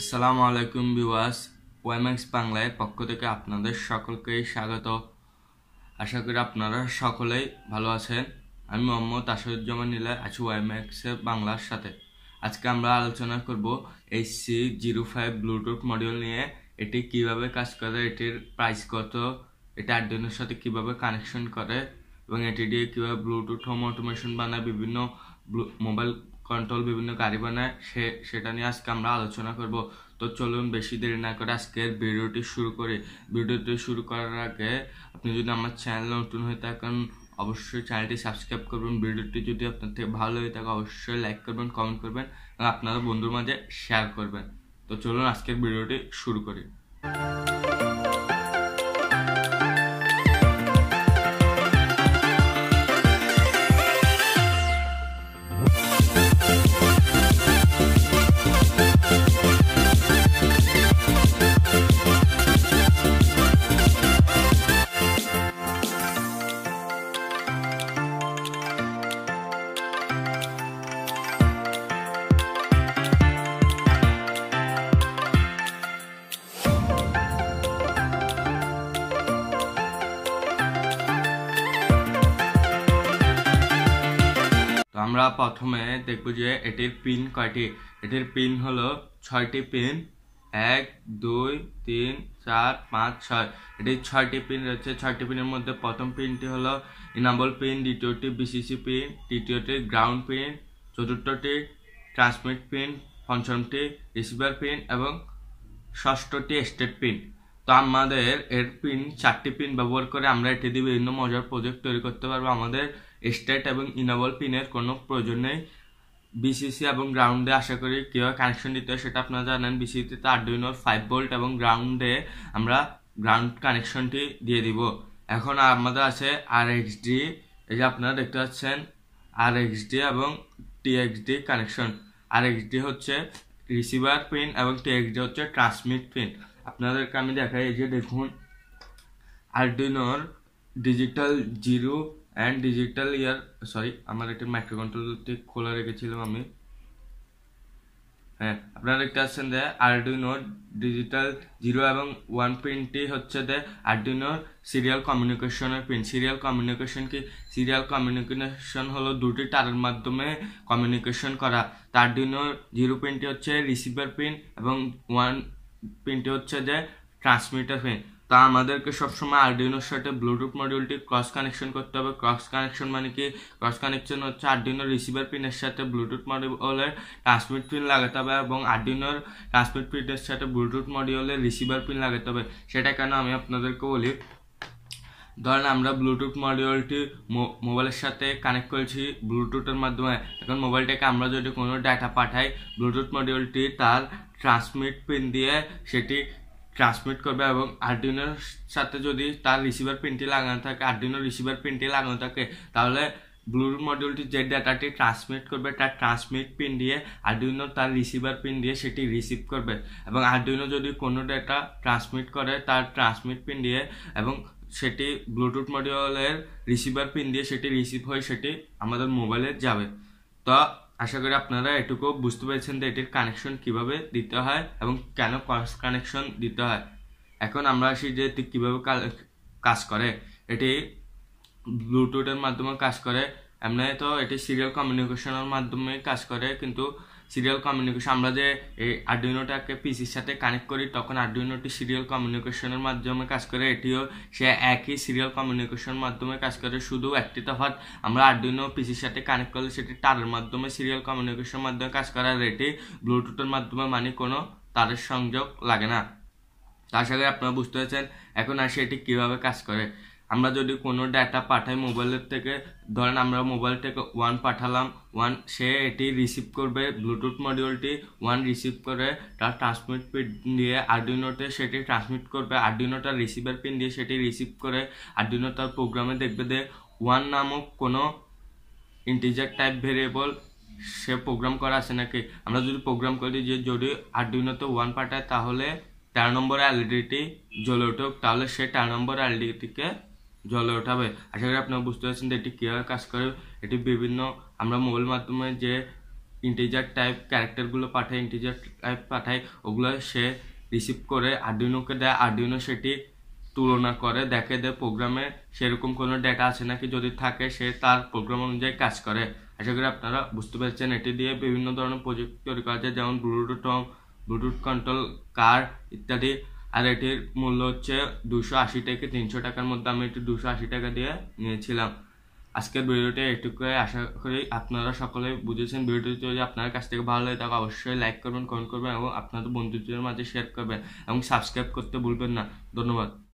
আসসালামু আলাইকুম বিওয়াস ওয়াইম্যাক্স বাংলায় পক্ষ থেকে আপনাদের সকলকে স্বাগত আশা করি আপনারা সকলেই ভালো আছেন আমি মোহাম্মদ আসাদুজ্জামান নীলা আছি ওয়াইম্যাক্সের বাংলার সাথে আজকে আমরা আলোচনা করব HC C zero five Bluetooth module নিয়ে এটি কিভাবে কাজ করে এটির প্রাইস কত এটা আটজনের সাথে কিভাবে কানেকশন করে এবং এটি দিয়ে কীভাবে ব্লুটুথ হোম অটোমেশন বানায় বিভিন্ন মোবাইল কন্ট্রোল বিভিন্ন গাড়ি বানায় সে সেটা নিয়ে আজকে আমরা আলোচনা করব তো চলুন বেশি দেরি না করে আজকের ভিডিওটি শুরু করি ভিডিওটি শুরু করার আগে আপনি যদি আমার চ্যানেল নতুন হয়ে থাকেন অবশ্যই চ্যানেলটি সাবস্ক্রাইব করবেন ভিডিওটি যদি আপনার থেকে ভালো হয়ে থাকে অবশ্যই লাইক করবেন কমেন্ট করবেন আর আপনারা বন্ধুর মাঝে শেয়ার করবেন তো চলুন আজকের ভিডিওটি শুরু করি আমরা প্রথমে দেখব যে এটির পিন কয়টি এটির পিন হলো ছয়টি পিন এক দুই তিন চার পাঁচ ছয় এটি ছয়টি পিন রয়েছে ছয়টি পিনের মধ্যে প্রথম পিনটি হলো ইনাবল পিন দ্বিতীয়টি বিসিসি পিন তৃতীয়টি গ্রাউন্ড পিন চতুর্থটি ট্রান্সমিট পিন পঞ্চমটি রিসিভার পিন এবং ষষ্ঠটি স্টেট পিন তো আমাদের এর পিন চারটি পিন ব্যবহার করে আমরা এটি দিয়ে বিভিন্ন মজার প্রজেক্ট তৈরি করতে পারবো আমাদের স্টেট এবং ইনেবল পিনের কোনো প্রয়োজন নেই বিসিসি এবং গ্রাউন্ডে আশা করি কীভাবে কানেকশন দিতে হয় সেটা আপনারা জানেন বিসিসিতে আর্ডুইনোর ফাইভ ভোল্ট এবং গ্রাউন্ডে আমরা গ্রাউন্ড কানেকশনটি দিয়ে দিব এখন আমাদের আছে আর এক্স ডি এই যে আপনারা দেখতে পাচ্ছেন আর এক্স ডি এবং D connection R X D হচ্ছে রিসিভার পিন এবং ডি হচ্ছে ট্রান্সমিট পিন আপনাদেরকে আমি দেখাই এই যে দেখুন আর্ডুইনোর ডিজিটাল জিরো অ্যান্ড ডিজিটাল ইয়ার সরি আমার একটা মাইক্রোকন্ট্রোলটি খোলা রেখেছিলাম আমি হ্যাঁ আপনার দেখতে পাচ্ছেন যে আরডিনো ডিজিটাল জিরো এবং ওয়ান পিনটি হচ্ছে যে আরডিনো সিরিয়াল কমিউনিকেশনের পিন সিরিয়াল কমিউনিকেশন কি সিরিয়াল কমিউনিকেশন হলো দুটি তারের মাধ্যমে কমিউনিকেশন করা আরডিনো জিরো পিনটি হচ্ছে রিসিভার পিন এবং ওয়ান পিনটি হচ্ছে যে ট্রান্সমিটার পিন তা আমাদেরকে সবসময় আরডিনোর সাথে ব্লুটুথ মডিউলটি ক্রস কানেকশন করতে হবে ক্রস কানেকশন মানে কি ক্রস কানেকশন হচ্ছে আরডিনোর রিসিভার পিনের সাথে ব্লুটুথ মডিউলের ট্রান্সমিট পিন লাগাতে হবে এবং আরডিনোর ট্রান্সমিট পিনের সাথে ব্লুটুথ মডিউলের রিসিভার পিন লাগাতে হবে সেটা কেন আমি আপনাদেরকে বলি ধরেন আমরা ব্লুটুথ মডিউলটি মোবাইলের সাথে কানেক্ট করেছি ব্লুটুথের মাধ্যমে এখন মোবাইলটাকে আমরা যদি কোনো ডাটা পাঠাই ব্লুটুথ মডিউলটি তার ট্রান্সমিট পিন দিয়ে সেটি ট্রান্সমিট করবে এবং আর্ডিনোর সাথে যদি তার রিসিভার পিনটি লাগানো থাকে আর্ডিনোর রিসিভার পিনটি লাগানো থাকে তাহলে ব্লুটুথ মডিউলটি যে ডেটাটি ট্রান্সমিট করবে তার ট্রান্সমিট পিন দিয়ে আর্ডিনো তার রিসিভার পিন দিয়ে সেটি রিসিভ করবে এবং আর্ডিনো যদি কোনো ডেটা ট্রান্সমিট করে তার ট্রান্সমিট পিন দিয়ে এবং সেটি ব্লুটুথ মডিউলের রিসিভার পিন দিয়ে সেটি রিসিভ হয়ে সেটি আমাদের মোবাইলে যাবে তো আশা করি আপনারা এটুকু বুঝতে পেরেছেন যে এটির কানেকশন কিভাবে দিতে হয় এবং কেন কানেকশন দিতে হয় এখন আমরা আসি যে এটি কীভাবে কাজ করে এটি ব্লুটুথের মাধ্যমে কাজ করে এমনি তো এটি সিরিয়াল কমিউনিকেশনের মাধ্যমে কাজ করে কিন্তু সিরিয়াল কমিউনিকেশন আমরা যে এই আর্ডুইনোটাকে পিসির সাথে কানেক্ট করি তখন আর্ডুইনোটি সিরিয়াল কমিউনিকেশনের মাধ্যমে কাজ করে এটিও সে একই সিরিয়াল কমিউনিকেশনের মাধ্যমে কাজ করে শুধু একটি তফাত আমরা আর্ডুইনো পিসির সাথে কানেক্ট করলে সেটি তারের মাধ্যমে সিরিয়াল কমিউনিকেশনের মাধ্যমে কাজ করে আর এটি ব্লুটুথের মাধ্যমে মানে কোনো তারের সংযোগ লাগে না তার সাথে আপনারা বুঝতে পেরেছেন এখন আসে এটি কীভাবে কাজ করে আমরা যদি কোনো ডেটা পাঠাই মোবাইলের থেকে ধরেন আমরা মোবাইল থেকে ওয়ান পাঠালাম ওয়ান সে এটি রিসিভ করবে ব্লুটুথ মডিউলটি ওয়ান রিসিভ করে তার ট্রান্সমিট পিন দিয়ে আর্ডিনোতে সেটি ট্রান্সমিট করবে আর্ডিনো তার রিসিভার পিন দিয়ে সেটি রিসিভ করে আর্ডিনোটার তার প্রোগ্রামে দেখবে যে ওয়ান নামক কোনো ইন্টিজার টাইপ ভেরিয়েবল সে প্রোগ্রাম করা আছে নাকি আমরা যদি প্রোগ্রাম করি যে যদি আর্ডিনোতে ওয়ান পাঠায় তাহলে তেরো নম্বর এলইডিটি জ্বলে উঠুক তাহলে সে তেরো নম্বর এলইডিটিকে জলে ওঠাবে আশা করি আপনারা বুঝতে পারছেন এটি কীভাবে কাজ করে এটি বিভিন্ন আমরা মোবাইল মাধ্যমে যে ইন্টিজার টাইপ ক্যারেক্টারগুলো পাঠাই ইন্টিজার টাইপ পাঠায় ওগুলো সে রিসিভ করে আর্ডিনোকে দেয় আর্ডিনো সেটি তুলনা করে দেখে দেয় প্রোগ্রামে সেরকম কোনো ডেটা আছে নাকি যদি থাকে সে তার প্রোগ্রাম অনুযায়ী কাজ করে আশা করি আপনারা বুঝতে পারছেন এটি দিয়ে বিভিন্ন ধরনের প্রযুক্তি তৈরি করা যায় যেমন ব্লুটুথ ব্লুটুথ কন্ট্রোল কার ইত্যাদি আর এটির মূল্য হচ্ছে দুশো আশি থেকে তিনশো টাকার মধ্যে আমি এটি দুশো আশি টাকা দিয়ে নিয়েছিলাম আজকের ভিডিওটি এটুকুই আশা করি আপনারা সকলে বুঝেছেন ভিডিওটি যদি আপনার কাছ থেকে ভালো লাগে তাকে অবশ্যই লাইক করবেন কমেন্ট করবেন এবং আপনাদের বন্ধুদের মাঝে শেয়ার করবেন এবং সাবস্ক্রাইব করতে ভুলবেন না ধন্যবাদ